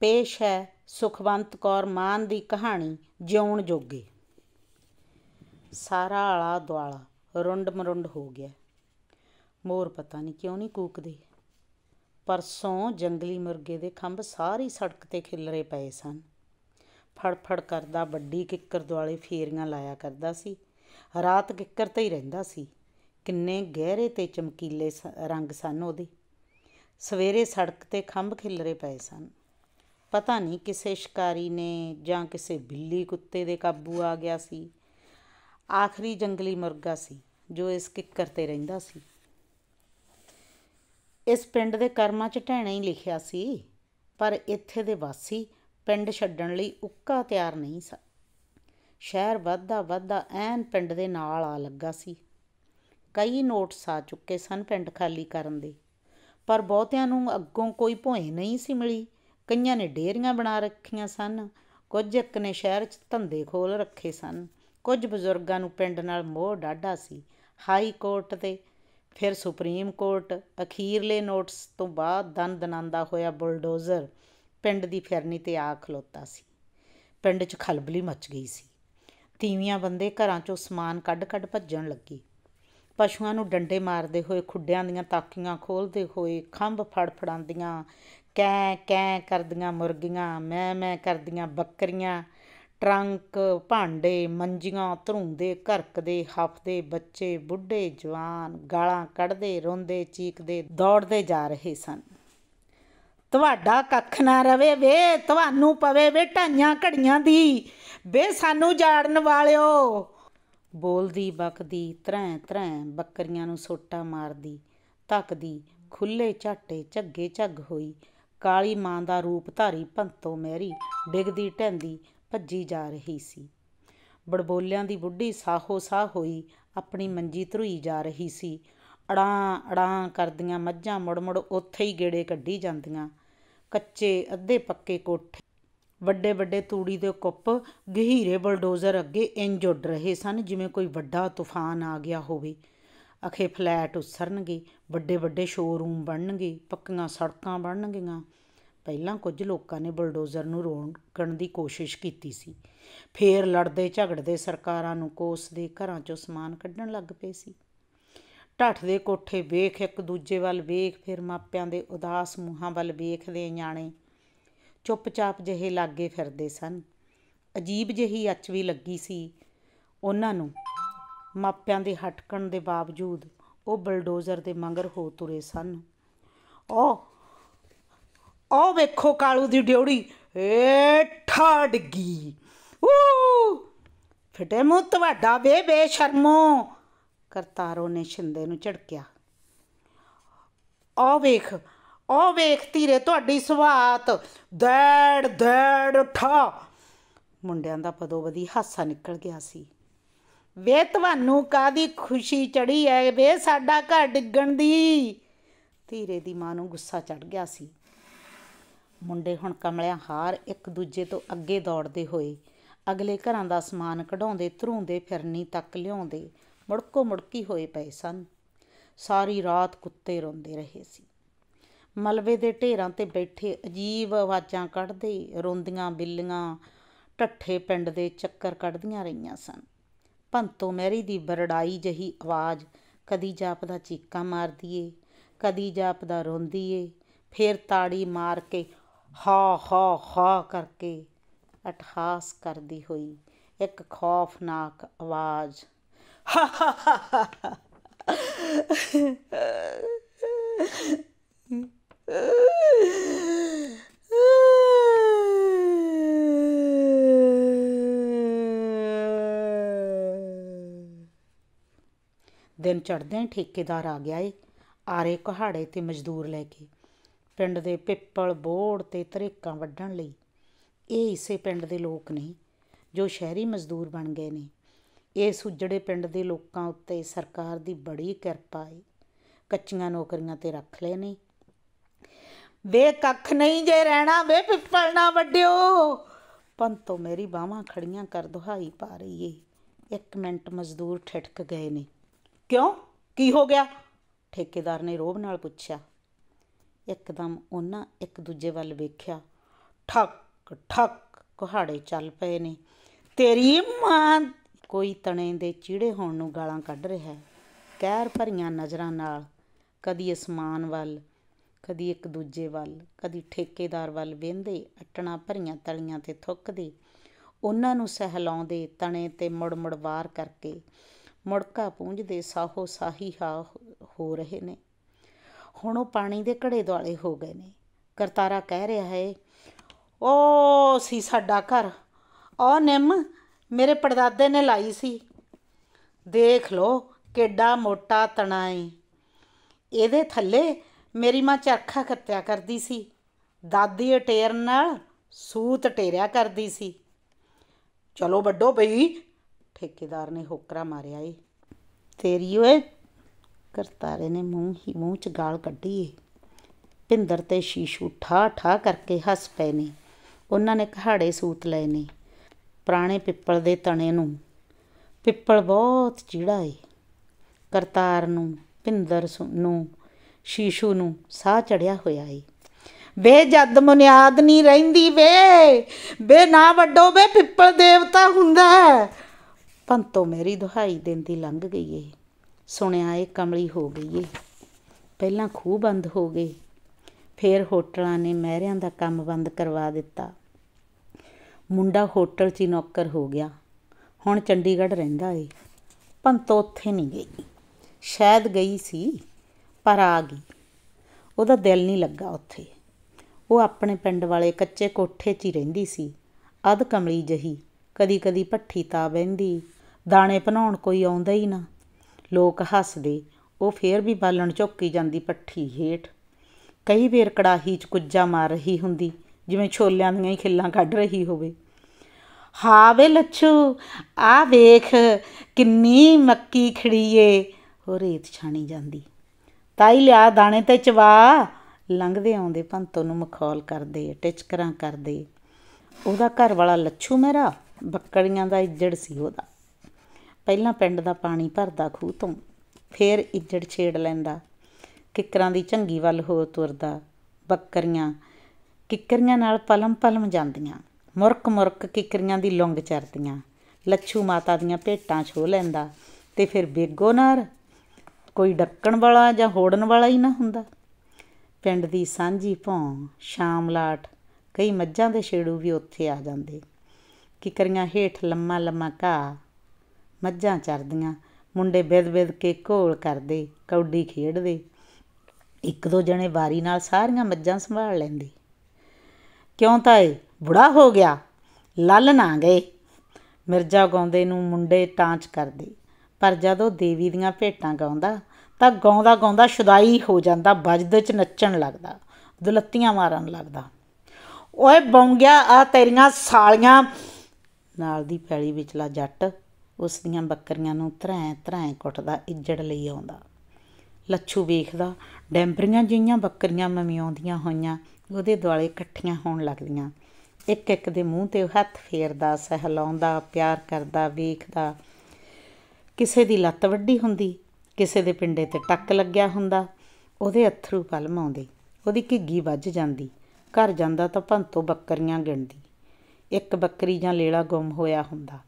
ਪੇਸ਼ ਹੈ ਸੁਖਵੰਤ ਕੌਰ ਮਾਨ ਦੀ ਕਹਾਣੀ ਜਿਉਣ ਜੋਗੇ ਸਾਰਾ ਆਲਾ ਦੁਆਲਾ ਰੁੰਡ ਮਰੁੰਡ ਹੋ ਗਿਆ ਮੋਰ ਪਤਾ ਨਹੀਂ ਕਿਉਂ ਨਹੀਂ ਕੂਕਦੇ ਪਰਸੋਂ ਜੰਗਲੀ ਮੁਰਗੇ ਦੇ ਖੰਭ ਸਾਰੀ ਸੜਕ ਤੇ ਖਿਲਰੇ ਪਏ ਸਨ ਫੜਫੜ ਕਰਦਾ ਵੱਡੀ ਕਿੱਕਰ ਦੁਆਲੇ ਫੇਰੀਆਂ ਲਾਇਆ ਕਰਦਾ ਸੀ ਰਾਤ ਕਿੱਕਰ ਤੇ ਹੀ ਰਹਿੰਦਾ ਸੀ ਕਿੰਨੇ ਗਹਿਰੇ ਤੇ ਚਮਕੀਲੇ ਰੰਗ ਸਨ ਉਹਦੇ ਸਵੇਰੇ ਸੜਕ ਤੇ ਖੰਭ ਖਿਲਰੇ ਪਏ ਸਨ ਪਤਾ ਨਹੀਂ ਕਿਸੇ ਸ਼ਿਕਾਰੀ ਨੇ ਜਾਂ ਕਿਸੇ ਬਿੱਲੀ ਕੁੱਤੇ ਦੇ ਕਾਬੂ ਆ ਗਿਆ ਸੀ ਆਖਰੀ ਜੰਗਲੀ ਮੁਰਗਾ ਸੀ ਜੋ ਇਸ ਕਿੱਕਰ ਤੇ ਰਹਿੰਦਾ ਸੀ ਇਸ ਪਿੰਡ ਦੇ ਕਰਮਾਂ 'ਚ ਢਹਿਣਾ ਹੀ ਲਿਖਿਆ ਸੀ ਪਰ ਇੱਥੇ ਦੇ ਵਾਸੀ ਪਿੰਡ ਛੱਡਣ ਲਈ ਉੱਕਾ ਤਿਆਰ ਨਹੀਂ ਸਨ ਸ਼ਹਿਰ ਵੱਧਦਾ ਵੱਧਦਾ ਐਨ ਪਿੰਡ ਦੇ ਨਾਲ ਆ ਲੱਗਾ ਸੀ ਕਈ ਨੋਟਸ ਆ ਚੁੱਕੇ ਸਨ ਪਿੰਡ ਖਾਲੀ ਕਰਨ ਦੇ ਪਰ ਬਹੁਤਿਆਂ ਨੂੰ ਅੱਗੋਂ ਕੋਈ ਭੋਏ ਨਹੀਂ ਸੀ ਮਿਲੀ ਕਈਆਂ ਨੇ ਡੇਰੀਆਂ ਬਣਾ ਰੱਖੀਆਂ ਸਨ ਕੁਝ ਇੱਕ ਨੇ ਸ਼ਹਿਰ 'ਚ ਧੰਦੇ ਖੋਲ ਰੱਖੇ ਸਨ ਕੁਝ ਬਜ਼ੁਰਗਾਂ ਨੂੰ ਪਿੰਡ ਨਾਲ ਮੋਹ ਡਾਢਾ ਸੀ ਹਾਈ ਕੋਰਟ ਤੇ ਫਿਰ ਸੁਪਰੀਮ ਕੋਰਟ ਅਖੀਰਲੇ ਨੋਟਿਸ ਤੋਂ ਬਾਅਦ ਦੰਦ ਦਨਾਂਦਾ ਹੋਇਆ ਬੁਲਡੋਜ਼ਰ ਪਿੰਡ ਦੀ ਫਿਰਨੀ ਤੇ ਆ ਖਲੋਤਾ ਸੀ ਪਿੰਡ 'ਚ ਖਲਬਲੀ ਮਚ ਗਈ ਸੀ ਤੀਵੀਆਂ ਬੰਦੇ ਘਰਾਂ 'ਚੋਂ ਸਮਾਨ ਕੱਢ-ਕੱਢ ਭੱਜਣ ਲੱਗੀ ਪਸ਼ੂਆਂ ਨੂੰ ਡੰਡੇ ਮਾਰਦੇ ਹੋਏ ਖੁੱਡਿਆਂ ਦੀਆਂ ਤਾਕੀਆਂ ਖੋਲਦੇ ਹੋਏ ਖੰਭ ਫੜਫੜਾਉਂਦੀਆਂ ਕੈਂ ਕੈਂ ਕਰਦੀਆਂ ਮੁਰਗੀਆਂ ਮੈਂ ਮੈਂ ਕਰਦੀਆਂ ਬੱਕਰੀਆਂ ਟਰੰਕ ਭਾਂਡੇ ਮੰਜੀਆਂ ਧਰੁੰਦੇ ਘਰਕਦੇ ਹਫਦੇ ਬੱਚੇ ਬੁੱਢੇ ਜਵਾਨ ਗਾਲਾਂ ਕੱਢਦੇ ਰੋਂਦੇ ਚੀਕਦੇ ਦੌੜਦੇ ਜਾ ਰਹੇ ਸਨ ਤੁਹਾਡਾ ਕੱਖ ਨਾ ਰਵੇ ਵੇ ਤੁਹਾਨੂੰ ਪਵੇ ਵੇ ਢਾਈਆਂ ਘੜੀਆਂ ਦੀ ਵੇ ਸਾਨੂੰ ਜਾੜਨ ਵਾਲਿਓ ਬੋਲਦੀ ਬਕਦੀ ਤਰੈ ਤਰੈ ਬੱਕਰੀਆਂ ਨੂੰ ਸੋਟਾ ਮਾਰਦੀ ਤੱਕਦੀ ਖੁੱਲੇ ਝਾਟੇ ਝੱਗੇ ਝੱਗ ਹੋਈ ਕਾਲੀ ਮਾਂ ਦਾ ਰੂਪ ਧਾਰੀ ਭੰਤੋ ਮਹਿਰੀ ਡਿਗਦੀ ਢੈਂਦੀ ਭੱਜੀ ਜਾ ਰਹੀ ਸੀ ਬੜਬੋਲਿਆਂ ਦੀ ਬੁੱਢੀ ਸਾਹੋ ਸਾਹ ਹੋਈ ਆਪਣੀ ਮੰਜੀ ਧਰੂਈ ਜਾ ਰਹੀ ਸੀ ਅੜਾਂ ਅੜਾਂ ਕਰਦੀਆਂ ਮੱਝਾਂ ਮੁੜ-ਮੁੜ ਉੱਥੇ ਹੀ ਗੇੜੇ ਕੱਢੀ ਜਾਂਦੀਆਂ ਕੱਚੇ ਅੱਧੇ ਪੱਕੇ ਕੋਠੇ ਵੱਡੇ ਵੱਡੇ ਤੂੜੀ ਦੇ ਕੁੱਪ ਗਹੀਰੇ ਬਲਡੋਜ਼ਰ ਅੱਗੇ ਇੰਜ ਉੱਡ ਰਹੇ ਸਨ ਜਿਵੇਂ ਕੋਈ ਵੱਡਾ ਤੂਫਾਨ ਆ ਗਿਆ ਹੋਵੇ ਅਖੇ ਫਲੈਟ ਉਸਰਨਗੇ ਵੱਡੇ ਵੱਡੇ ਸ਼ੋਰੂਮ ਬਣਨਗੇ ਪੱਕੀਆਂ ਸੜਕਾਂ ਬਣਨਗੀਆਂ ਪਹਿਲਾਂ ਕੁਝ ਲੋਕਾਂ ਨੇ ਬਲਡੋਜ਼ਰ ਨੂੰ ਰੋਕਣ ਦੀ ਕੋਸ਼ਿਸ਼ ਕੀਤੀ ਸੀ ਫੇਰ ਲੜਦੇ ਝਗੜਦੇ ਸਰਕਾਰਾਂ ਨੂੰ ਕੋਸ ਦੇ ਘਰਾਂ ਚੋਂ ਸਮਾਨ ਕੱਢਣ ਲੱਗ ਪਏ ਸੀ ਢੱਠ ਦੇ ਕੋਠੇ ਵੇਖ ਇੱਕ ਦੂਜੇ ਵੱਲ ਵੇਖ ਫਿਰ ਮਾਪਿਆਂ ਦੇ ਉਦਾਸ ਮੂੰਹਾਂ ਵੱਲ ਵੇਖਦੇ ਨਿਆਣੇ ਚੁੱਪਚਾਪ ਜਿਹੇ ਲੱਗੇ ਫਿਰਦੇ ਸਨ ਅਜੀਬ ਜਿਹੀ ਅਚਵੀ ਵੀ ਲੱਗੀ ਸੀ ਉਹਨਾਂ ਨੂੰ ਮਾਪਿਆਂ ਦੇ ਹਟਕਣ ਦੇ ਬਾਵਜੂਦ ਉਹ ਬਲਡੋਜ਼ਰ ਦੇ ਮੰਗਰ ਹੋ ਤੁਰੇ ਸਨ ਉਹ ਉਹ ਵੇਖੋ ਕਾਲੂ ਦੀ ਡਿਉੜੀ ਏ ਠਾੜ ਗਈ ਊ ਫਟੇ ਮੂੰਹ ਤੁਹਾਡਾ ਵੇ ਬੇਸ਼ਰਮੋ ਕਰਤਾਰੋ ਨੇ ਛਿੰਦੇ ਨੂੰ ਝੜਕਿਆ ਉਹ ਵੇਖ ਉਹ ਵੇਖ ਧੀਰੇ ਤੁਹਾਡੀ ਸਵਾਤ ਦੜ ਦੜ ਠਾ ਮੁੰਡਿਆਂ ਦਾ ਬਦੀ ਹਾਸਾ ਨਿਕਲ ਗਿਆ ਸੀ ਵੇ ਤੁਹਾਨੂੰ ਕਾਦੀ ਖੁਸ਼ੀ ਚੜੀ ਐ ਵੇ ਸਾਡਾ ਘਰ ਡਿੱਗਣ ਦੀ ਧੀਰੇ ਦੀ ਮਾਂ ਨੂੰ ਗੁੱਸਾ ਚੜ ਗਿਆ ਸੀ ਮੁੰਡੇ ਹੁਣ ਕਮਲਿਆਂ ਹਾਰ ਇੱਕ ਦੂਜੇ ਤੋਂ ਅੱਗੇ ਦੌੜਦੇ ਹੋਏ ਅਗਲੇ ਘਰਾਂ ਦਾ ਸਮਾਨ ਕਢਾਉਂਦੇ ਧਰੂੰਦੇ ਫਿਰਨੀ ਤੱਕ ਲਿਆਉਂਦੇ ਮੁੜਕੋ ਮੁੜਕੀ ਹੋਏ ਪਏ ਸਨ ਸਾਰੀ ਰਾਤ ਕੁੱਤੇ ਰੋਂਦੇ ਰਹੇ ਸੀ ਮਲਵੇ ਦੇ ਢੇਰਾਂ ਤੇ ਬੈਠੇ ਅਜੀਬ ਆਵਾਜ਼ਾਂ ਕੱਢਦੇ ਰੋਂਦੀਆਂ ਬਿੱਲੀਆਂ ਟੱਠੇ ਪਿੰਡ ਦੇ ਚੱਕਰ ਕੱਢਦੀਆਂ ਰਹੀਆਂ ਸਨ ਭੰਤੋ ਮਹਿਰੀ ਦੀ ਬਰੜਾਈ ਜਹੀ ਆਵਾਜ਼ ਕਦੀ ਜਾਪਦਾ ਚੀਕਾਂ ਮਾਰਦੀ ਏ ਕਦੀ ਜਾਪਦਾ ਰੋਂਦੀ ਏ ਫੇਰ ਤਾੜੀ ਮਾਰ ਕੇ ਹਾ ਹਾ ਹਾ ਕਰਕੇ ਅਟਹਾਸ ਕਰਦੀ ਹੋਈ ਇੱਕ ਖੌਫਨਾਕ ਆਵਾਜ਼ ਹਾ ਹਾ ਹਾ ਚੜਦੇ ਹੀ ਠੇਕੇਦਾਰ ਆ ਗਿਆ ਏ ਆਰੇ ਕਹਾੜੇ ਤੇ ਮਜ਼ਦੂਰ ਲੈ ਕੇ ਪਿੰਡ ਦੇ ਪਿੱਪਲ ਬੋੜ ਤੇ ਤਰੇਕਾਂ ਵੱਢਣ ਲਈ ਇਹ ਇਸੇ ਪਿੰਡ ਦੇ ਲੋਕ ਨਹੀਂ ਜੋ ਸ਼ਹਿਰੀ ਮਜ਼ਦੂਰ ਬਣ ਗਏ ਨੇ ਇਹ ਸੁਜੜੇ ਪਿੰਡ ਦੇ ਲੋਕਾਂ ਉੱਤੇ ਸਰਕਾਰ ਦੀ ਬੜੀ ਕਿਰਪਾ ਏ ਕੱਚੀਆਂ ਨੌਕਰੀਆਂ ਤੇ ਰੱਖ ਲਏ ਨੇ ਵੇ ਕੱਖ ਨਹੀਂ ਜੇ ਰਹਿਣਾ ਵੇ ਪਿੱਪਲ ਨਾ ਵੱਡਿਓ ਪੰਤੋ ਮੇਰੀ ਬਾਹਾਂ ਖੜੀਆਂ ਕਰ ਦੁਹਾਈ ਪਾ ਰਹੀ ਏ ਇੱਕ ਮਿੰਟ ਮਜ਼ਦੂਰ ਠਟਕ ਗਏ ਨੇ ਕਿਉਂ ਕੀ ਹੋ ਗਿਆ ਠੇਕੇਦਾਰ ਨੇ ਰੋਬ ਨਾਲ ਪੁੱਛਿਆ ਇੱਕਦਮ ਉਹਨਾਂ ਇੱਕ ਦੂਜੇ ਵੱਲ ਵੇਖਿਆ ਠੱਕ ਠੱਕ ਕੁਹਾੜੇ ਚੱਲ ਪਏ ਨੇ ਤੇਰੀ ਮਾਂ ਕੋਈ ਤਣੇ ਦੇ ਚੀੜੇ ਹੋਣ ਨੂੰ ਗਾਲਾਂ ਕੱਢ ਰਿਹਾ ਹੈ ਕਹਿਰ ਭਰੀਆਂ ਨਜ਼ਰਾਂ ਨਾਲ ਕਦੀ ਅਸਮਾਨ ਵੱਲ ਕਦੀ ਇੱਕ ਦੂਜੇ ਵੱਲ ਕਦੀ ਠੇਕੇਦਾਰ ਵੱਲ ਵੇਂਦੇ ਅਟਣਾ ਭਰੀਆਂ ਤਲੀਆਂ ਤੇ ਥੁੱਕਦੇ ਉਹਨਾਂ ਨੂੰ ਸਹਿਲਾਉਂਦੇ ਤਣੇ ਤੇ ਮੁੜ ਮੁੜ ਵਾਰ ਕਰਕੇ ਮੁੜਕਾ ਪੂੰਝਦੇ ਸਾਹੋ ਸਾਹੀ ਹਾ ਹੋ ਰਹੇ ਨੇ ਹੁਣ ਉਹ ਪਾਣੀ ਦੇ ਘੜੇ ਦੁਆਲੇ ਹੋ ਗਏ ਨੇ ਕਰਤਾਰਾ ਕਹਿ ਰਿਹਾ ਹੈ ਓ ਸੀ ਸਾਡਾ ਘਰ ਓ ਨਿੰਮ ਮੇਰੇ ਪੜਦਾਦੇ ਨੇ ਲਾਈ ਸੀ ਦੇਖ ਲੋ ਕਿੱਡਾ ਮੋਟਾ ਤਣਾ ਹੈ ਇਹਦੇ ਥੱਲੇ ਮੇਰੀ ਮਾਂ ਚਰਖਾ ਕੱਤਿਆ ਕਰਦੀ ਸੀ ਦਾਦੀ ਟੇਰ ਨਾਲ ਸੂਤ ਟੇਰਿਆ ਕਰਦੀ ਸੀ ਚਲੋ ਵੱਡੋ ਭਈ ਠੇਕੇਦਾਰ ਨੇ ਹੋਕਰਾ ਮਾਰਿਆ ਏ ਤੇਰੀ ਓਏ ਕਰਤਾਰੇ ਨੇ ਮੂੰਹ ਹੀ ਮੂੰਹ ਚ ਗਾਲ ਕੱਢੀ ਏ ਭਿੰਦਰ ਤੇ ਸ਼ੀਸ਼ੂ ਠਾ ਠਾ ਕਰਕੇ ਹੱਸ ਪਏ ਨੇ ਉਹਨਾਂ ਨੇ ਕਹਾੜੇ ਸੂਤ ਲਏ ਨੇ ਪੁਰਾਣੇ ਪਿੱਪਲ ਦੇ ਤਣੇ ਨੂੰ ਪਿੱਪਲ ਬਹੁਤ ਚੀੜਾ ਏ ਕਰਤਾਰ ਨੂੰ ਭਿੰਦਰ ਨੂੰ ਸ਼ੀਸ਼ੂ ਨੂੰ ਸਾਹ ਚੜਿਆ ਹੋਇਆ ਏ ਵੇ ਜਦ ਮੁਨਿਆਦ ਨਹੀਂ ਰਹਿੰਦੀ ਵੇ ਬੇ ਨਾ ਵੱਡੋ ਵੇ ਪਿੱਪਲ ਦੇਵਤਾ ਹੁੰਦਾ ਹੈ ਭੰਤੋ ਮੇਰੀ ਦੁਹਾਈ ਦਿੰਦੀ ਲੰਘ ਗਈ ਏ ਸੁਣਿਆ ਏ ਕਮਲੀ ਹੋ ਗਈ ਏ ਪਹਿਲਾਂ ਖੂਹ ਬੰਦ ਹੋ ਗਏ ਫੇਰ ਹੋਟਲਾਂ ਨੇ ਮਹਿਰਿਆਂ ਦਾ ਕੰਮ ਬੰਦ ਕਰਵਾ ਦਿੱਤਾ ਮੁੰਡਾ ਹੋਟਲ 'ਚ ਨੌਕਰ ਹੋ ਗਿਆ ਹੁਣ ਚੰਡੀਗੜ੍ਹ ਰਹਿੰਦਾ ਏ ਭੰਤੋ ਉੱਥੇ ਨਹੀਂ ਗਈ ਸ਼ਾਇਦ ਗਈ ਸੀ ਪਰ ਆ ਗਈ ਉਹਦਾ ਦਿਲ ਨਹੀਂ ਲੱਗਾ ਉੱਥੇ ਉਹ ਆਪਣੇ ਪਿੰਡ ਵਾਲੇ ਕੱਚੇ ਕੋਠੇ 'ਚ ਹੀ ਰਹਿੰਦੀ ਸੀ ਅਧ ਕਮਲੀ ਜਹੀ ਕਦੀ ਕਦੀ ਪੱਠੀ ਤਾਂ ਬਹਿੰਦੀ ਦਾਣੇ ਪਣਾਉਣ ਕੋਈ ਆਉਂਦਾ ਹੀ ਨਾ ਲੋਕ ਹੱਸਦੇ ਉਹ ਫੇਰ ਵੀ ਬਾਲਣ ਝੁੱਕੀ ਜਾਂਦੀ ਪੱਠੀ ਹੇਠ ਕਈ ਵੇਰ ਕੜਾਹੀ 'ਚ ਕੁੱਜਾ ਮਾਰ ਰਹੀ ਹੁੰਦੀ ਜਿਵੇਂ ਛੋਲਿਆਂ ਦੀਆਂ ਹੀ ਖਿੱਲਾਂ ਕੱਢ ਰਹੀ ਹੋਵੇ ਹਾਂ ਵੇ ਲੱਛੂ ਆ ਵੇਖ ਕਿੰਨੀ ਮੱਕੀ ਖੜੀਏ ਉਹ ਰੇਤ ਛਾਣੀ ਜਾਂਦੀ ਤਾਈ ਲਿਆ ਦਾਣੇ ਤੇ ਚਵਾ ਲੰਘਦੇ ਆਉਂਦੇ ਭੰਤੋ ਨੂੰ ਮਖੌਲ ਕਰਦੇ ਟਿਚਕਰਾਂ ਕਰਦੇ ਉਹਦਾ ਘਰ ਵਾਲਾ ਲੱਛੂ ਮੇਰਾ ਬੱਕੜੀਆਂ ਦਾ ਇੱਜੜ ਸੀ ਉਹਦਾ ਪਹਿਲਾਂ ਪਿੰਡ ਦਾ ਪਾਣੀ ਭਰਦਾ ਖੂਹ ਤੋਂ ਫੇਰ ਇੱਜੜ ਛੇੜ ਲੈਂਦਾ ਕਿੱਕਰਾਂ ਦੀ ਝੰਗੀ ਵੱਲ ਹੋ ਤੁਰਦਾ ਬੱਕਰੀਆਂ ਕਿੱਕਰੀਆਂ ਨਾਲ ਪਲਮ ਪਲਮ ਜਾਂਦੀਆਂ ਮੁਰਕ ਮੁਰਕ ਕਿੱਕਰੀਆਂ ਦੀ ਲੁੰਗ ਚਰਦੀਆਂ ਲੱਛੂ ਮਾਤਾ ਦੀਆਂ ਭੇਟਾਂ ਛੋ ਲੈਂਦਾ ਤੇ ਫਿਰ ਬੇਗੋ ਨਾਰ ਕੋਈ ਡੱਕਣ ਵਾਲਾ ਜਾਂ ਹੋੜਨ ਵਾਲਾ ਹੀ ਨਾ ਹੁੰਦਾ ਪਿੰਡ ਦੀ ਸਾਂਝੀ ਭੌਂ ਸ਼ਾਮ ਲਾਟ ਕਈ ਮੱਝਾਂ ਦੇ ਛੇੜੂ ਵੀ ਉੱਥੇ ਆ ਜਾਂਦੇ ਕਿਕਰੀਆਂ ਹੇਠ ਲੰਮਾ ਲੰਮਾ ਕਾ ਮੱਝਾਂ ਚਰਦੀਆਂ ਮੁੰਡੇ ਬਿਦ ਬਿਦ ਕੇ ਘੋਲ ਕਰਦੇ ਕੌਡੀ ਖੇਡਦੇ ਇੱਕ ਦੋ ਜਣੇ ਵਾਰੀ ਨਾਲ ਸਾਰੀਆਂ ਮੱਝਾਂ ਸੰਭਾਲ ਲੈਂਦੇ ਕਿਉਂ ਤਾਂ ਇਹ ਬੁੜਾ ਹੋ ਗਿਆ ਲੱਲ ਨਾ ਗਏ ਮਿਰਜ਼ਾ ਗਾਉਂਦੇ ਨੂੰ ਮੁੰਡੇ ਟਾਂਚ ਕਰਦੇ ਪਰ ਜਦੋਂ ਦੇਵੀ ਦੀਆਂ ਭੇਟਾਂ ਗਾਉਂਦਾ ਤਾਂ ਗਾਉਂਦਾ ਗਾਉਂਦਾ ਸ਼ੁਦਾਈ ਹੋ ਜਾਂਦਾ ਵਜਦੇ ਚ ਨੱਚਣ ਲੱਗਦਾ ਦੁਲੱਤੀਆਂ ਮਾਰਨ ਲੱਗਦਾ ਓਏ ਬੌਂਗਿਆ ਆ ਤੇਰੀਆਂ ਸਾਲੀਆਂ ਨਾਲ ਦੀ ਪੈਲੀ ਵਿਚਲਾ ਜੱਟ ਉਸ ਦੀਆਂ ਬੱਕਰੀਆਂ ਨੂੰ ਧਰੈਂ ਧਰੈਂ ਕੁੱਟਦਾ ਇੱਜੜ ਲਈ ਆਉਂਦਾ ਲੱਛੂ ਵੇਖਦਾ ਡੈਂਬਰੀਆਂ ਜਿਹੀਆਂ ਬੱਕਰੀਆਂ ਮਮਿਆਉਂਦੀਆਂ ਹੋਈਆਂ ਉਹਦੇ ਦੁਆਲੇ ਇਕੱਠੀਆਂ ਹੋਣ ਲੱਗਦੀਆਂ ਇੱਕ ਇੱਕ ਦੇ ਮੂੰਹ ਤੇ ਹੱਥ ਫੇਰਦਾ ਸਹਿਲਾਉਂਦਾ ਪਿਆਰ ਕਰਦਾ ਵੇਖਦਾ ਕਿਸੇ ਦੀ ਲੱਤ ਵੱਡੀ ਹੁੰਦੀ ਕਿਸੇ ਦੇ ਪਿੰਡੇ ਤੇ ਟੱਕ ਲੱਗਿਆ ਹੁੰਦਾ ਉਹਦੇ ਅਥਰੂ ਪਲਮ ਆਉਂਦੇ ਉਹਦੀ ਘਿੱਗੀ ਵੱਜ ਜਾਂਦੀ ਘਰ ਜਾਂਦਾ ਤਾਂ ਭੰਤੋ ਬੱਕਰੀਆਂ ਗਿਣਦੀ ਇੱਕ ਬੱਕਰੀ ਜਾਂ ਲੇਲਾ ਗੁੰਮ ਹੋਇਆ ਹੁੰਦਾ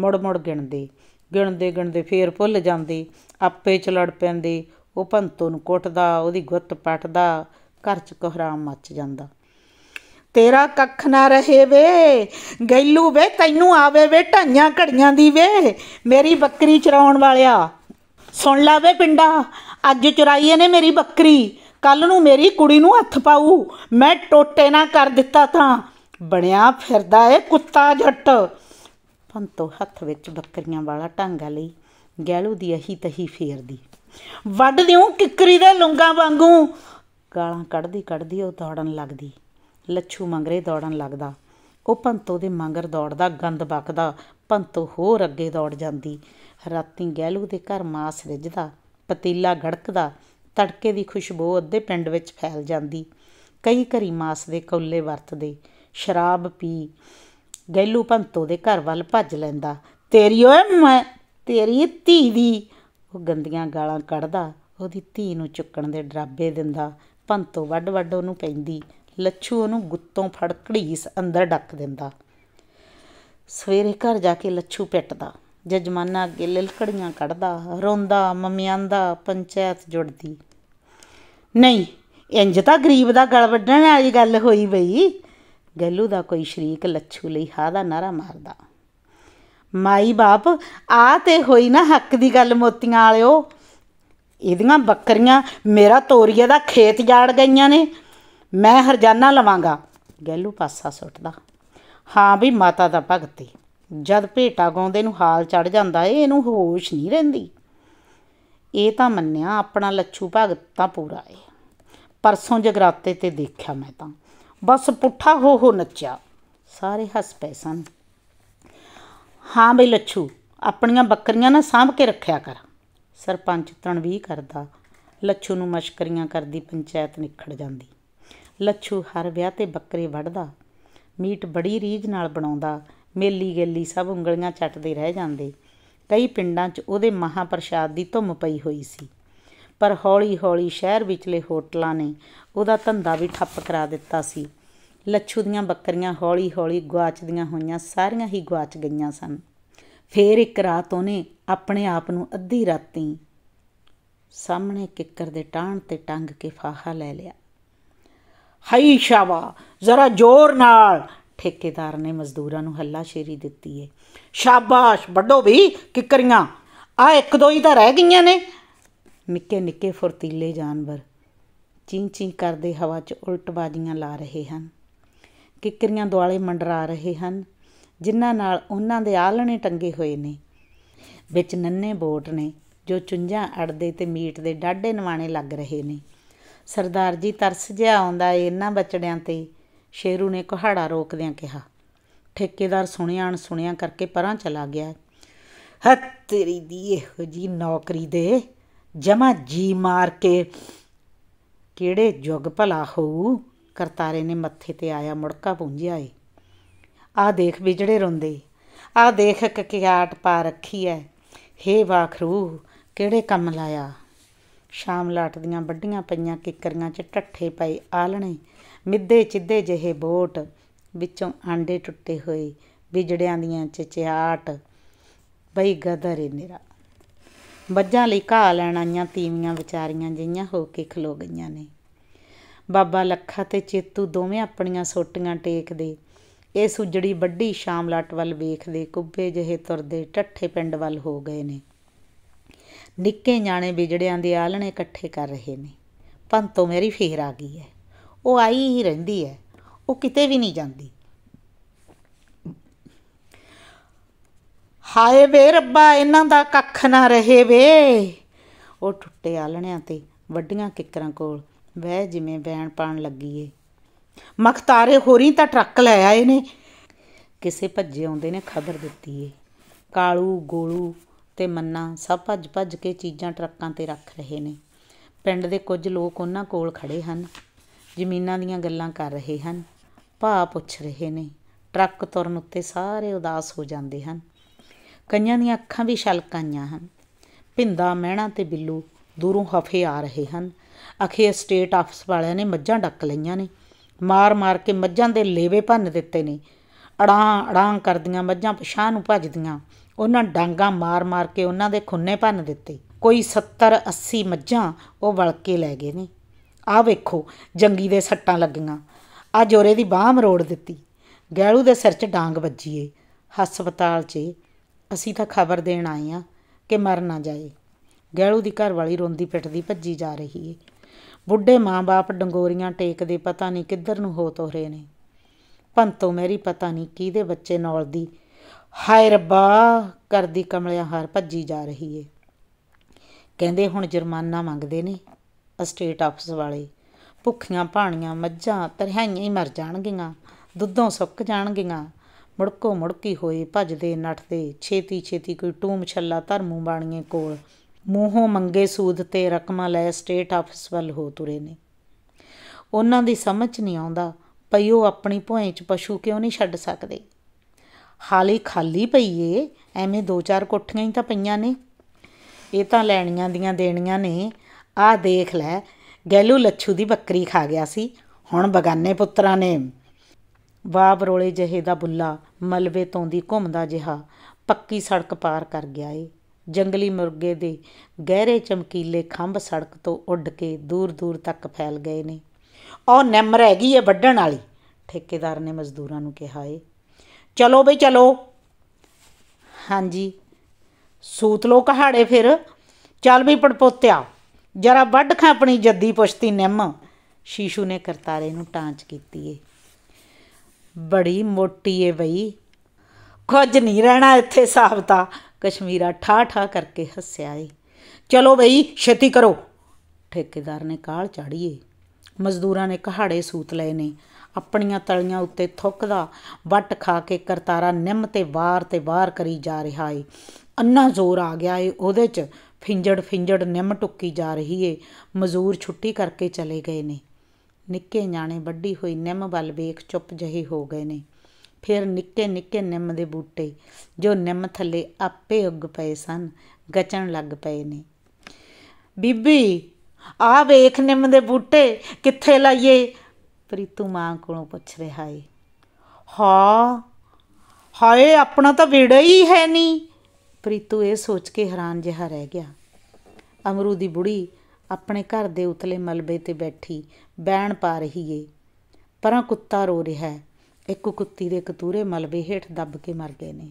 ਮੁੜ ਮੁੜ ਗਿਣਦੇ ਗਿਣਦੇ ਗਿਣਦੇ ਫੇਰ ਭੁੱਲ ਜਾਂਦੇ ਆਪੇ ਚ ਲੜ ਪੈਂਦੇ ਉਹ ਭੰਤੋ ਨੂੰ ਕੁੱਟਦਾ ਉਹਦੀ ਗੁੱਤ ਪੱਟਦਾ ਘਰ ਚ ਕੋਹਰਾਮ ਮੱਚ ਜਾਂਦਾ ਤੇਰਾ ਕੱਖ ਨਾ ਰਹੇ ਵੇ ਗੈਲੂ ਵੇ ਤੈਨੂੰ ਆਵੇ ਵੇ ਢਾਈਆਂ ਘੜੀਆਂ ਦੀ ਵੇ ਮੇਰੀ ਬੱਕਰੀ ਚਰਾਉਣ ਵਾਲਿਆ ਸੁਣ ਲਾ ਵੇ ਪਿੰਡਾ ਅੱਜ ਚੁਰਾਈਏ ਨੇ ਮੇਰੀ ਬੱਕਰੀ ਕੱਲ ਨੂੰ ਮੇਰੀ ਕੁੜੀ ਨੂੰ ਹੱਥ ਪਾਉ ਮੈਂ ਟੋਟੇ ਨਾ ਕਰ ਦਿੱਤਾ ਤਾਂ ਬਣਿਆ ਫਿਰਦਾ ਏ ਕੁੱਤਾ ਜੱਟ ਬਚਪਨ ਤੋਂ ਹੱਥ ਵਿੱਚ ਬੱਕਰੀਆਂ ਵਾਲਾ ਟਾਂਗਾ ਲਈ ਗਹਿਲੂ ਦੀ ਅਹੀ ਤਹੀ ਫੇਰਦੀ ਵੱਢ ਦਿਉ ਕਿੱਕਰੀ ਦੇ ਲੁੰਗਾ ਵਾਂਗੂ ਗਾਲਾਂ ਕੱਢਦੀ ਕੱਢਦੀ ਉਹ ਦੌੜਨ ਲੱਗਦੀ ਲੱਛੂ ਮੰਗਰੇ ਦੌੜਨ ਲੱਗਦਾ ਉਹ ਪੰਤੋ ਦੇ ਮੰਗਰ ਦੌੜਦਾ ਗੰਦ ਬਕਦਾ ਪੰਤੋ ਹੋਰ ਅੱਗੇ ਦੌੜ ਜਾਂਦੀ ਰਾਤੀ ਗਹਿਲੂ ਦੇ ਘਰ ਮਾਸ ਰਿੱਝਦਾ ਪਤੀਲਾ ਗੜਕਦਾ ਤੜਕੇ ਦੀ ਖੁਸ਼ਬੂ ਅੱਧੇ ਪਿੰਡ ਵਿੱਚ ਫੈਲ ਜਾਂਦੀ ਕਈ ਘਰੀ ਮਾਸ ਦੇ ਕੌਲੇ ਵਰਤਦੇ ਸ਼ਰਾਬ ਪੀ ਗੈਲੂ ਭੰਤੋ ਦੇ ਘਰ ਵੱਲ ਭੱਜ ਲੈਂਦਾ ਤੇਰੀ ਓਏ ਮੈਂ ਤੇਰੀ ਧੀ ਦੀ ਉਹ ਗੰਦੀਆਂ ਗਾਲਾਂ ਕੱਢਦਾ ਉਹਦੀ ਧੀ ਨੂੰ ਚੁੱਕਣ ਦੇ ਡਰਾਬੇ ਦਿੰਦਾ ਭੰਤੋ ਵੱਡ ਵੱਡ ਉਹਨੂੰ ਪੈਂਦੀ ਲੱਛੂ ਉਹਨੂੰ ਗੁੱਤੋਂ ਫੜ ਘੜੀਸ ਅੰਦਰ ਡੱਕ ਦਿੰਦਾ ਸਵੇਰੇ ਘਰ ਜਾ ਕੇ ਲੱਛੂ ਪਿੱਟਦਾ ਜਜਮਾਨਾ ਅੱਗੇ ਲਿਲਕੜੀਆਂ ਕੱਢਦਾ ਰੋਂਦਾ ਮਮਿਆਂਦਾ ਪੰਚਾਇਤ ਜੁੜਦੀ ਨਹੀਂ ਇੰਜ ਤਾਂ ਗਰੀਬ ਦਾ ਗਲ ਵੱਢਣ ਵਾਲੀ ਗੱਲ ਹੋਈ ਬਈ ਗੱਲੂ ਦਾ ਕੋਈ ਸ਼ਰੀਕ ਲੱਛੂ ਲਈ ਹਾ ਦਾ ਨਾਰਾ ਮਾਰਦਾ ਮਾਈ ਬਾਪ ਆ ਤੇ ਹੋਈ ਨਾ ਹੱਕ ਦੀ ਗੱਲ ਮੋਤੀਆਂ ਵਾਲਿਓ ਇਹਦੀਆਂ ਬੱਕਰੀਆਂ ਮੇਰਾ ਤੋਰੀਏ ਦਾ ਖੇਤ ਜਾੜ ਗਈਆਂ ਨੇ ਮੈਂ ਹਰਜਾਨਾ ਲਵਾਂਗਾ ਗੈਲੂ ਪਾਸਾ ਸੁੱਟਦਾ ਹਾਂ ਵੀ ਮਾਤਾ ਦਾ ਭਗਤੀ ਜਦ ਭੇਟਾ ਗਾਉਂਦੇ ਨੂੰ ਹਾਲ ਚੜ ਜਾਂਦਾ ਏ ਇਹਨੂੰ ਹੋਸ਼ ਨਹੀਂ ਰਹਿੰਦੀ ਇਹ ਤਾਂ ਮੰਨਿਆ ਆਪਣਾ ਲੱਛੂ ਭਗਤ ਤਾਂ ਪੂਰਾ ਏ ਪਰਸੋਂ ਜਗਰਾਤੇ ਤੇ ਦੇਖਿਆ ਮੈਂ ਤਾਂ ਬਸ ਪੁੱਠਾ ਹੋ ਹੋ ਨੱਚਿਆ ਸਾਰੇ ਹੱਸ ਪਏ ਸਨ ਹਾਂ ਬਈ ਲੱਛੂ ਆਪਣੀਆਂ ਬੱਕਰੀਆਂ ਨਾ ਸਾਂਭ ਕੇ ਰੱਖਿਆ ਕਰ ਸਰਪੰਚ ਤਣਵੀ ਕਰਦਾ ਲੱਛੂ ਨੂੰ ਮਸ਼ਕਰੀਆਂ ਕਰਦੀ ਪੰਚਾਇਤ ਨਿਖੜ ਜਾਂਦੀ ਲੱਛੂ ਹਰ ਵਿਆਹ ਤੇ ਬੱਕਰੇ ਵੜਦਾ ਮੀਟ ਬੜੀ ਰੀਝ ਨਾਲ ਬਣਾਉਂਦਾ ਮੇਲੀ ਗੇਲੀ ਸਭ ਉਂਗਲੀਆਂ ਚੱਟਦੇ ਰਹਿ ਜਾਂਦੇ ਕਈ ਪਿੰਡਾਂ 'ਚ ਉਹਦੇ ਮਹਾਪ੍ਰਸ਼ਾਦ ਦੀ ਧੁੰਮ ਪਈ ਹੋਈ ਸੀ ਪਰ ਹੌਲੀ ਹੌਲੀ ਸ਼ਹਿਰ ਵਿਚਲੇ ਹੋਟਲਾਂ ਨੇ ਉਹਦਾ ਧੰਦਾ ਵੀ ਠੱਪ ਕਰਾ ਦਿੱਤਾ ਸੀ ਲੱਛੂ ਦੀਆਂ ਬੱਕਰੀਆਂ ਹੌਲੀ ਹੌਲੀ ਗਵਾਚਦੀਆਂ ਹੋਈਆਂ ਸਾਰੀਆਂ ਹੀ ਗਵਾਚ ਗਈਆਂ ਸਨ ਫੇਰ ਇੱਕ ਰਾਤ ਉਹਨੇ ਆਪਣੇ ਆਪ ਨੂੰ ਅੱਧੀ ਰਾਤੀ ਸਾਹਮਣੇ ਕਿੱਕਰ ਦੇ ਟਾਣ ਤੇ ਟੰਗ ਕੇ ਫਾਹਾ ਲੈ ਲਿਆ ਹਈ ਸ਼ਾਵਾ ਜ਼ਰਾ ਜ਼ੋਰ ਨਾਲ ਠੇਕੇਦਾਰ ਨੇ ਮਜ਼ਦੂਰਾਂ ਨੂੰ ਹੱਲਾਸ਼ੇਰੀ ਦਿੱਤੀ ਏ ਸ਼ਾਬਾਸ਼ ਵੱਡੋ ਵੀ ਕਿੱਕਰੀਆਂ ਆ ਇੱਕ ਦੋ ਹੀ ਤਾਂ ਰਹਿ ਗਈਆਂ ਨੇ ਨਿੱਕੇ ਨਿੱਕੇ ਫੁਰਤੀਲੇ ਜਾਨਵਰ ਚੀਂ ਚੀਂ ਕਰਦੇ ਹਵਾ 'ਚ ਬਾਜ਼ੀਆਂ ਲਾ ਰਹੇ ਹਨ ਕਿੱਕਰੀਆਂ ਦੁਆਲੇ ਮੰਡਰਾ ਰਹੇ ਹਨ ਜਿਨ੍ਹਾਂ ਨਾਲ ਉਹਨਾਂ ਦੇ ਆਲਣੇ ਟੰਗੇ ਹੋਏ ਨੇ ਵਿੱਚ ਨੰਨੇ ਬੋਟ ਨੇ ਜੋ ਚੁੰਝਾਂ ਅੜਦੇ ਤੇ ਮੀਟ ਦੇ ਡਾਢੇ ਨਵਾਣੇ ਲੱਗ ਰਹੇ ਨੇ ਸਰਦਾਰ ਜੀ ਤਰਸ ਜਿਹਾ ਆਉਂਦਾ ਏ ਇਹਨਾਂ ਬੱਚੜਿਆਂ ਤੇ ਸ਼ੇਰੂ ਨੇ ਕੁਹਾੜਾ ਰੋਕਦਿਆਂ ਕਿਹਾ ਠੇਕੇਦਾਰ ਸੁਣਿਆ ਅਣ ਸੁਣਿਆ ਕਰਕੇ ਪਰਾਂ ਚਲਾ ਗਿਆ ਹੱਤ ਤੇਰੀ ਦੀ ਇਹੋ ਜੀ ਨੌਕਰੀ ਦੇ ਜਮਾ ਜੀ ਮਾਰ ਕੇ ਕਿਹੜੇ ਜੁਗ ਭਲਾ ਹੋਊ ਕਰਤਾਰੇ ਨੇ ਮੱਥੇ ਤੇ ਆਇਆ ਮੁੜਕਾ ਪੁੰਝਿਆ ਏ ਆ ਦੇਖ ਵਿਜੜੇ ਰੋਂਦੇ ਆ ਦੇਖ ਕਕਿਆਟ ਪਾ ਰੱਖੀ ਐ ਹੇ ਵਾਖਰੂ ਕਿਹੜੇ ਕੰਮ ਲਾਇਆ ਸ਼ਾਮ ਲਾਟ ਦੀਆਂ ਵੱਡੀਆਂ ਪਈਆਂ ਕਿਕਰੀਆਂ 'ਚ ਟੱਠੇ ਪਏ ਆਲਣੇ ਮਿੱਦੇ ਚਿੱਦੇ ਜਿਹੇ ਬੋਟ ਵਿੱਚੋਂ ਆਂਡੇ ਟੁੱਟੇ ਹੋਏ ਵਿਜੜਿਆਂ ਦੀਆਂ ਚਚਿਆਟ ਬਈ ਗਦਰ ਏ ਨਿਰਾ ਮੱਝਾਂ ਲਈ ਘਾਹ ਲੈਣ ਆਈਆਂ ਤੀਵੀਆਂ ਵਿਚਾਰੀਆਂ ਜਿਹੀਆਂ ਹੋ ਕੇ ਖਲੋ ਗਈਆਂ ਨੇ ਬਾਬਾ ਲੱਖਾ ਤੇ ਚੇਤੂ ਦੋਵੇਂ ਆਪਣੀਆਂ ਸੋਟੀਆਂ ਟੇਕਦੇ ਇਹ ਸੁਜੜੀ ਵੱਡੀ ਸ਼ਾਮ ਲਾਟ ਵੱਲ ਵੇਖਦੇ ਕੁੱਬੇ ਜਿਹੇ ਤੁਰਦੇ ਟੱਠੇ ਪਿੰਡ ਵੱਲ ਹੋ ਗਏ ਨੇ ਨਿੱਕੇ ਨਿਆਣੇ ਵਿਜੜਿਆਂ ਦੇ ਆਲਣੇ ਇਕੱਠੇ ਕਰ ਰਹੇ ਨੇ ਪੰਤੋ ਮੇਰੀ ਫੇਰ ਆ ਗਈ ਹੈ ਉਹ ਆਈ ਹੀ ਰਹਿੰਦੀ ਹੈ ਉਹ ਕਿਤੇ ਵੀ ਨਹੀਂ ਜਾਂਦੀ ਹਾਏ ਵੇ ਰੱਬਾ ਇਹਨਾਂ ਦਾ ਕੱਖ ਨਾ ਰਹੇ ਵੇ ਉਹ ਟੁੱਟੇ ਆਲਣਿਆਂ ਤੇ ਵੱਡੀਆਂ ਕਿੱਕਰਾਂ ਕੋਲ ਵਹਿ ਜਿਵੇਂ ਬੈਣ ਪਾਣ ਲੱਗੀ ਏ ਮਖਤਾਰੇ ਹੋਰੀ ਤਾਂ ਟਰੱਕ ਲੈ ਆਏ ਨੇ ਕਿਸੇ ਭੱਜੇ ਆਉਂਦੇ ਨੇ ਖਬਰ ਦਿੱਤੀ ਏ ਕਾਲੂ ਗੋਲੂ ਤੇ ਮੰਨਾ ਸਭ ਭੱਜ ਭੱਜ ਕੇ ਚੀਜ਼ਾਂ ਟਰੱਕਾਂ ਤੇ ਰੱਖ ਰਹੇ ਨੇ ਪਿੰਡ ਦੇ ਕੁਝ ਲੋਕ ਉਹਨਾਂ ਕੋਲ ਖੜੇ ਹਨ ਜ਼ਮੀਨਾਂ ਦੀਆਂ ਗੱਲਾਂ ਕਰ ਰਹੇ ਹਨ ਭਾ ਪੁੱਛ ਰਹੇ ਨੇ ਟਰੱਕ ਤੁਰਨ ਉੱਤੇ ਸਾਰੇ ਉਦਾਸ ਹੋ ਜਾਂਦੇ ਹਨ ਕਈਆਂ ਦੀਆਂ ਅੱਖਾਂ ਵੀ ਛਲਕਾਈਆਂ ਹਨ ਭਿੰਦਾ ਮਹਿਣਾ ਤੇ ਬਿੱਲੂ ਦੂਰੋਂ ਹਫੇ ਆ ਰਹੇ ਹਨ ਅਖੇ ਸਟੇਟ ਆਫਸ ਵਾਲਿਆਂ ਨੇ ਮੱਝਾਂ ਡੱਕ ਲਈਆਂ ਨੇ ਮਾਰ-ਮਾਰ ਕੇ ਮੱਝਾਂ ਦੇ ਲੇਵੇ ਭੰਨ ਦਿੱਤੇ ਨੇ ਅੜਾਂ ਅੜਾਂ ਕਰਦੀਆਂ ਮੱਝਾਂ ਪਛਾਹ ਨੂੰ ਭੱਜਦੀਆਂ ਉਹਨਾਂ ਡਾਂਗਾ ਮਾਰ-ਮਾਰ ਕੇ ਉਹਨਾਂ ਦੇ ਖੁੰਨੇ ਭੰਨ ਦਿੱਤੇ ਕੋਈ 70 80 ਮੱਝਾਂ ਉਹ ਵਲਕੇ ਲੈ ਗਏ ਨੇ ਆਹ ਵੇਖੋ ਜੰਗੀ ਦੇ ਸੱਟਾਂ ਲੱਗੀਆਂ ਆ ਜੋਰੇ ਦੀ ਬਾਹ ਮਰੋੜ ਦਿੱਤੀ ਗੈਲੂ ਦੇ ਸਿਰ 'ਚ ਡਾਂਗ ਵੱਜੀਏ ਹਸਪਤਾਲ 'ਚ ਅਸੀਂ ਤਾਂ ਖਬਰ ਦੇਣ ਆਏ ਆ ਕਿ ਮਰ ਨਾ ਜਾਏ ਗੈਲੂ ਦੀ ਘਰ ਵਾਲੀ ਰੋਂਦੀ ਪਿੱਟਦੀ ਭੱਜੀ ਜਾ ਰਹੀ ਏ ਬੁੱਢੇ ਮਾਂ-ਬਾਪ ਡੰਗੋਰੀਆਂ ਟੇਕਦੇ ਪਤਾ ਨਹੀਂ ਕਿੱਧਰ ਨੂੰ ਹੋ ਤੋ ਰਹੇ ਨੇ ਪੰਤੋ ਮੇਰੀ ਪਤਾ ਨਹੀਂ ਕਿਹਦੇ ਬੱਚੇ ਨੌਲਦੀ ਹਾਏ ਰੱਬਾ ਕਰਦੀ ਕਮਲਿਆ ਹਾਰ ਭੱਜੀ ਜਾ ਰਹੀ ਏ ਕਹਿੰਦੇ ਹੁਣ ਜੁਰਮਾਨਾ ਮੰਗਦੇ ਨੇ ਅਸਟੇਟ ਆਫਿਸ ਵਾਲੇ ਭੁੱਖੀਆਂ ਪਾਣੀਆਂ ਮੱਝਾਂ ਤਰਹਾਈਆਂ ਹੀ ਮਰ ਜਾਣਗੀਆਂ ਦੁੱਧੋਂ ਸੁੱਕ ਜਾਣਗੀਆਂ ਮੁੜਕੋ ਮੁੜਕੀ ਹੋਏ ਭੱਜਦੇ ਨੱਠਦੇ ਛੇਤੀ ਛੇਤੀ ਕੋਈ ਟੂਮ ਛੱਲਾ ਧਰਮੂ ਬਾਣੀਏ ਕੋਲ ਮੂੰਹੋਂ ਮੰਗੇ ਸੂਦ ਤੇ ਰਕਮਾਂ ਲੈ ਸਟੇਟ ਆਫਿਸ ਵੱਲ ਹੋ ਤੁਰੇ ਨੇ ਉਹਨਾਂ ਦੀ ਸਮਝ ਨਹੀਂ ਆਉਂਦਾ ਪਈ ਉਹ ਆਪਣੀ ਭੋਏ 'ਚ ਪਸ਼ੂ ਕਿਉਂ ਨਹੀਂ ਛੱਡ ਸਕਦੇ ਹਾਲੇ ਖਾਲੀ ਪਈਏ ਐਵੇਂ ਦੋ ਚਾਰ ਕੋਠੀਆਂ ਹੀ ਤਾਂ ਪਈਆਂ ਨੇ ਇਹ ਤਾਂ ਲੈਣੀਆਂ ਦੀਆਂ ਦੇਣੀਆਂ ਨੇ ਆਹ ਦੇਖ ਲੈ ਗੈਲੂ ਲੱਛੂ ਦੀ ਬੱਕਰੀ ਖਾ ਗਿਆ ਸੀ ਹੁਣ ਬਗਾਨੇ ਪੁੱਤਰਾਂ ਨੇ ਵਾਬ ਰੋਲੇ ਜਹੇ ਦਾ ਬੁੱਲਾ ਮਲਵੇ ਤੋਂ ਦੀ ਘੁੰਮਦਾ ਜਿਹਾ ਪੱਕੀ ਸੜਕ ਪਾਰ ਕਰ ਗਿਆ ਏ ਜੰਗਲੀ ਮੁਰਗੇ ਦੇ ਗਹਿਰੇ ਚਮਕੀਲੇ ਖੰਭ ਸੜਕ ਤੋਂ ਉੱਡ ਕੇ ਦੂਰ ਦੂਰ ਤੱਕ ਫੈਲ ਗਏ ਨੇ ਉਹ ਨਿੰਮ ਰਹਿ ਗਈ ਏ ਵੱਢਣ ਵਾਲੀ ਠੇਕੇਦਾਰ ਨੇ ਮਜ਼ਦੂਰਾਂ ਨੂੰ ਕਿਹਾ ਏ ਚਲੋ ਬਈ ਚਲੋ ਹਾਂਜੀ ਸੂਤ ਲੋ ਕਹਾੜੇ ਫਿਰ ਚੱਲ ਵੀ ਪੜਪੋਤਿਆ ਜਰਾ ਵੱਢ ਖਾਂ ਆਪਣੀ ਜੱਦੀ ਪੁਸ਼ਤੀ ਨਿੰਮ ਸ਼ੀਸ਼ੂ ਨੇ ਕਰਤਾਰੇ ਨੂੰ ਟਾਂਚ ਕੀਤੀ ਏ ਬੜੀ ਮੋਟੀ ਏ ਬਈ ਕੁਝ ਨਹੀਂ ਰਹਿਣਾ ਇੱਥੇ ਸਾਬਤਾ ਕਸ਼ਮੀਰਾ ਠਾ ਠਾ ਕਰਕੇ ਹੱਸਿਆ ਏ ਚਲੋ ਬਈ ਛੇਤੀ ਕਰੋ ਠੇਕੇਦਾਰ ਨੇ ਕਾਲ ਚਾੜੀਏ ਮਜ਼ਦੂਰਾਂ ਨੇ ਕਹਾੜੇ ਸੂਤ ਲਏ ਨੇ ਆਪਣੀਆਂ ਤਲੀਆਂ ਉੱਤੇ ਥੁੱਕਦਾ ਵੱਟ ਖਾ ਕੇ ਕਰਤਾਰਾ ਨਿੰਮ ਤੇ ਵਾਰ ਤੇ ਵਾਰ ਕਰੀ ਜਾ ਰਿਹਾ ਏ ਅੰਨਾ ਜ਼ੋਰ ਆ ਗਿਆ ਏ ਉਹਦੇ 'ਚ ਫਿੰਜੜ ਫਿੰਜੜ ਨਿੰਮ ਟੁੱਕੀ ਜਾ ਰਹੀ ਏ ਮਜ਼ਦੂਰ ਛੁੱਟੀ ਕਰਕੇ ਚਲੇ ਗਏ ਨੇ ਨਿੱਕੇ ਨਿਆਣੇ ਵੱਡੀ ਹੋਈ ਨਿੰਮ ਵੱਲ ਵੇਖ ਚੁੱਪ ਜਹੀ ਹੋ ਗਏ ਨੇ ਫਿਰ ਨਿੱਕੇ ਨਿੱਕੇ ਨਿੰਮ ਦੇ ਬੂਟੇ ਜੋ ਨਿੰਮ ਥੱਲੇ ਆਪੇ ਉੱਗ ਪਏ ਸਨ ਗਚਣ ਲੱਗ ਪਏ ਨੇ ਬੀਬੀ ਆ ਵੇਖ ਨਿੰਮ ਦੇ ਬੂਟੇ ਕਿੱਥੇ ਲਾਈਏ ਪ੍ਰੀਤੂ ਮਾਂ ਕੋਲੋਂ ਪੁੱਛ ਰਿਹਾ ਏ ਹਾਂ ਹਾਏ ਆਪਣਾ ਤਾਂ ਵਿੜਾ ਹੀ ਹੈ ਨਹੀਂ ਪ੍ਰੀਤੂ ਇਹ ਸੋਚ ਕੇ ਹੈਰਾਨ ਜਿਹਾ ਰਹਿ ਗਿਆ ਅਮਰੂ ਦੀ ਬੁੜੀ ਆਪਣੇ ਘਰ ਦੇ ਉਤਲੇ ਮਲਬੇ ਤੇ ਬੈਠੀ ਬੈਣ ਪਾ ਰਹੀ ਏ ਪਰਾਂ ਕੁੱਤਾ ਰੋ ਰਿਹਾ ਹੈ ਇੱਕ ਕੁੱਤੀ ਦੇ ਕਤੂਰੇ ਮਲਬੇ ਹੇਠ ਦੱਬ ਕੇ ਮਰ ਗਏ ਨੇ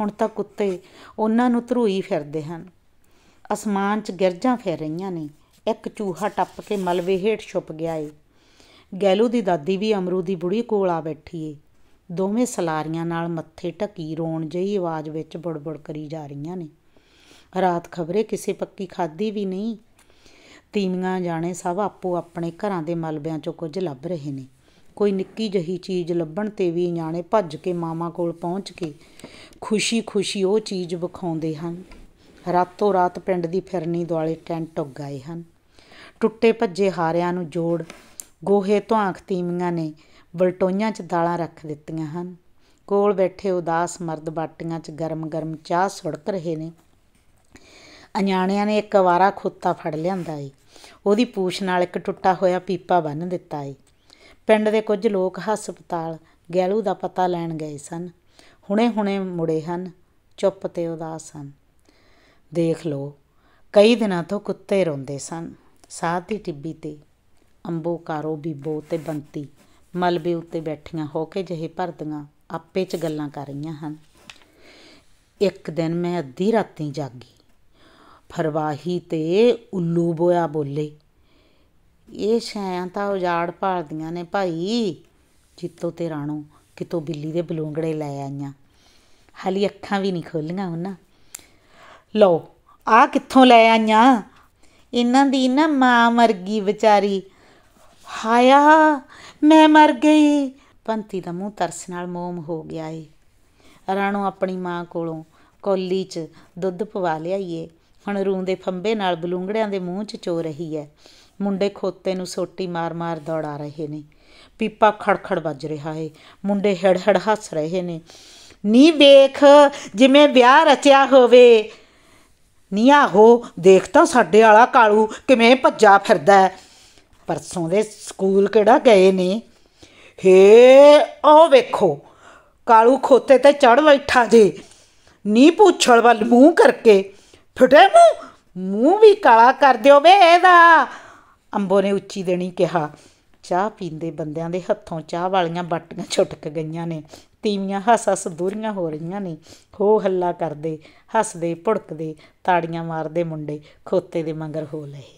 ਹੁਣ ਤਾਂ ਕੁੱਤੇ ਉਹਨਾਂ ਨੂੰ ਧਰੂਈ ਫਿਰਦੇ ਹਨ ਅਸਮਾਨ 'ਚ ਗਿਰਜਾਂ ਫਿਰ ਰਹੀਆਂ ਨੇ ਇੱਕ ਚੂਹਾ ਟੱਪ ਕੇ ਮਲਬੇ ਹੇਠ ਛੁਪ ਗਿਆ ਏ ਗੈਲੂ ਦੀ ਦਾਦੀ ਵੀ ਅਮਰੂ ਦੀ ਬੁੜੀ ਕੋਲ ਆ ਬੈਠੀ ਏ ਦੋਵੇਂ ਸਲਾਰੀਆਂ ਨਾਲ ਮੱਥੇ ਟਕੀ ਰੋਣ ਜਈ ਆਵਾਜ਼ ਵਿੱਚ ਬੜਬੜ ਕਰੀ ਜਾ ਰਹੀਆਂ ਨੇ ਰਾਤ ਖਬਰੇ ਕਿਸੇ ਪੱਕੀ ਖਾਦੀ ਵੀ ਨਹੀਂ ਤੀਮੀਆਂ ਜਾਣੇ ਸਭ ਆਪੋ ਆਪਣੇ ਘਰਾਂ ਦੇ ਮਲਬਿਆਂ 'ਚੋਂ ਕੁਝ ਲੱਭ ਰਹੇ ਨੇ ਕੋਈ ਨਿੱਕੀ ਜਹੀ ਚੀਜ਼ ਲੱਭਣ 'ਤੇ ਵੀ ਨਿਆਣੇ ਭੱਜ ਕੇ ਮਾਮਾ ਕੋਲ ਪਹੁੰਚ ਕੇ ਖੁਸ਼ੀ-ਖੁਸ਼ੀ ਉਹ ਚੀਜ਼ ਵਿਖਾਉਂਦੇ ਹਨ ਰਾਤੋਂ ਰਾਤ ਪਿੰਡ ਦੀ ਫਿਰਨੀ ਦੁਆਲੇ ਟੈਂਟ ਗਏ ਹਨ ਟੁੱਟੇ ਭੱਜੇ ਹਾਰਿਆਂ ਨੂੰ ਜੋੜ ਗੋਹੇ ਧਾਂਖ ਤੀਮੀਆਂ ਨੇ ਬਲਟੋਈਆਂ 'ਚ ਦਾਲਾਂ ਰੱਖ ਦਿੱਤੀਆਂ ਹਨ ਕੋਲ ਬੈਠੇ ਉਦਾਸ ਮਰਦ ਬਾਟੀਆਂ 'ਚ ਗਰਮ-ਗਰਮ ਚਾਹ ਸੁੜਕ ਰਹੇ ਨੇ ਅਣਿਆਣਿਆਂ ਨੇ ਇੱਕ ਵਾਰਾ ਖੋਤਾ ਫੜ ਲਿਆਂਦਾ ਏ ਉਹਦੀ ਪੂਛ ਨਾਲ ਇੱਕ ਟੁੱਟਾ ਹੋਇਆ ਪੀਪਾ ਬੰਨ ਦਿੱਤਾ ਏ ਪਿੰਡ ਦੇ ਕੁਝ ਲੋਕ ਹਸਪਤਾਲ ਗੈਲੂ ਦਾ ਪਤਾ ਲੈਣ ਗਏ ਸਨ ਹੁਣੇ-ਹੁਣੇ ਮੁੜੇ ਹਨ ਚੁੱਪ ਤੇ ਉਦਾਸ ਹਨ ਦੇਖ ਲੋ ਕਈ ਦਿਨਾਂ ਤੋਂ ਕੁੱਤੇ ਰੋਂਦੇ ਸਨ ਸਾਧ ਦੀ ਟਿੱਬੀ ਤੇ ਅੰਬੋ ਕਾਰੋ ਬੀਬੋ ਤੇ ਬੰਤੀ ਮਲਬੇ ਉੱਤੇ ਬੈਠੀਆਂ ਹੋ ਕੇ ਜਿਹੇ ਭਰਦੀਆਂ ਆਪੇ ਚ ਗੱਲਾਂ ਕਰ ਰਹੀਆਂ ਹਨ ਇੱਕ ਦਿਨ ਮੈਂ ਅੱਧੀ ਰਾਤੀ ਜਾਗੀ ਫਰਵਾਹੀ ਤੇ ਉੱਲੂ ਬੋਇਆ ਬੋਲੇ ਇਹ ਛਾਇਆ ਤਾਂ ਉਜਾੜ ਭਾਲਦੀਆਂ ਨੇ ਭਾਈ ਜਿੱਤੋ ਤੇ ਰਾਣੋ ਕਿਤੋਂ ਬਿੱਲੀ ਦੇ ਬਲੂੰਗੜੇ ਲੈ ਆਈਆਂ ਹਾਲੀ ਅੱਖਾਂ ਵੀ ਨਹੀਂ ਖੋਲੀਆਂ ਉਹਨਾਂ ਲਓ ਆ ਕਿੱਥੋਂ ਲੈ ਆਈਆਂ ਇਹਨਾਂ ਦੀ ਨਾ ਮਾਂ ਮਰ ਗਈ ਵਿਚਾਰੀ ਹਾਇਆ ਮੈਂ ਮਰ ਗਈ ਪੰਤੀ ਦਾ ਮੂੰਹ ਤਰਸ ਨਾਲ ਮੋਮ ਹੋ ਗਿਆ ਏ ਰਾਣੋ ਆਪਣੀ ਮਾਂ ਕੋਲੋਂ ਕੋਲੀ 'ਚ ਦੁੱਧ ਪਵਾ ਲਿਆਈਏ ਹੁਣ ਰੂਹ ਦੇ ਫੰਬੇ ਨਾਲ ਬਲੂੰਗੜਿਆਂ ਦੇ ਮੂੰਹ 'ਚ ਚੋ ਰਹੀ ਹੈ ਮੁੰਡੇ ਖੋਤੇ ਨੂੰ ਸੋਟੀ ਮਾਰ-ਮਾਰ ਦੌੜਾ ਰਹੇ ਨੇ ਪੀਪਾ ਖੜਖੜ ਵੱਜ ਰਿਹਾ ਹੈ ਮੁੰਡੇ ਹੜਹੜ ਹੱਸ ਰਹੇ ਨੇ ਨੀ ਵੇਖ ਜਿਵੇਂ ਵਿਆਹ ਰਚਿਆ ਹੋਵੇ ਨੀ ਆਹੋ ਦੇਖ ਤਾਂ ਸਾਡੇ ਵਾਲਾ ਕਾਲੂ ਕਿਵੇਂ ਭੱਜਾ ਫਿਰਦਾ ਪਰਸੋਂ ਦੇ ਸਕੂਲ ਕਿਹੜਾ ਗਏ ਨੇ ਹੇ ਉਹ ਵੇਖੋ ਕਾਲੂ ਖੋਤੇ ਤੇ ਚੜ ਬੈਠਾ ਜੇ ਨੀ ਪੁੱਛੜ ਵੱਲ ਮੂੰਹ ਕਰਕੇ ਫਟੇ ਮੂੰਹ ਮੂੰਹ ਵੀ ਕਾਲਾ ਕਰ ਦਿਓ ਵੇ ਇਹਦਾ ਅੰਬੋ ਨੇ ਉੱਚੀ ਦੇਣੀ ਕਿਹਾ ਚਾਹ ਪੀਂਦੇ ਬੰਦਿਆਂ ਦੇ ਹੱਥੋਂ ਚਾਹ ਵਾਲੀਆਂ ਬਾਟੀਆਂ ਛੁੱਟਕ ਗਈਆਂ ਨੇ ਤੀਵੀਆਂ ਹੱਸ-ਹੱਸ ਦੂਰੀਆਂ ਹੋ ਰਹੀਆਂ ਨੇ ਹੋ ਹੱਲਾ ਕਰਦੇ ਹੱਸਦੇ ਭੁੜਕਦੇ ਤਾੜੀਆਂ ਮਾਰਦੇ ਮੁੰਡੇ ਖੋਤੇ ਦੇ ਮੰਗਰ ਹੋ ਲਏ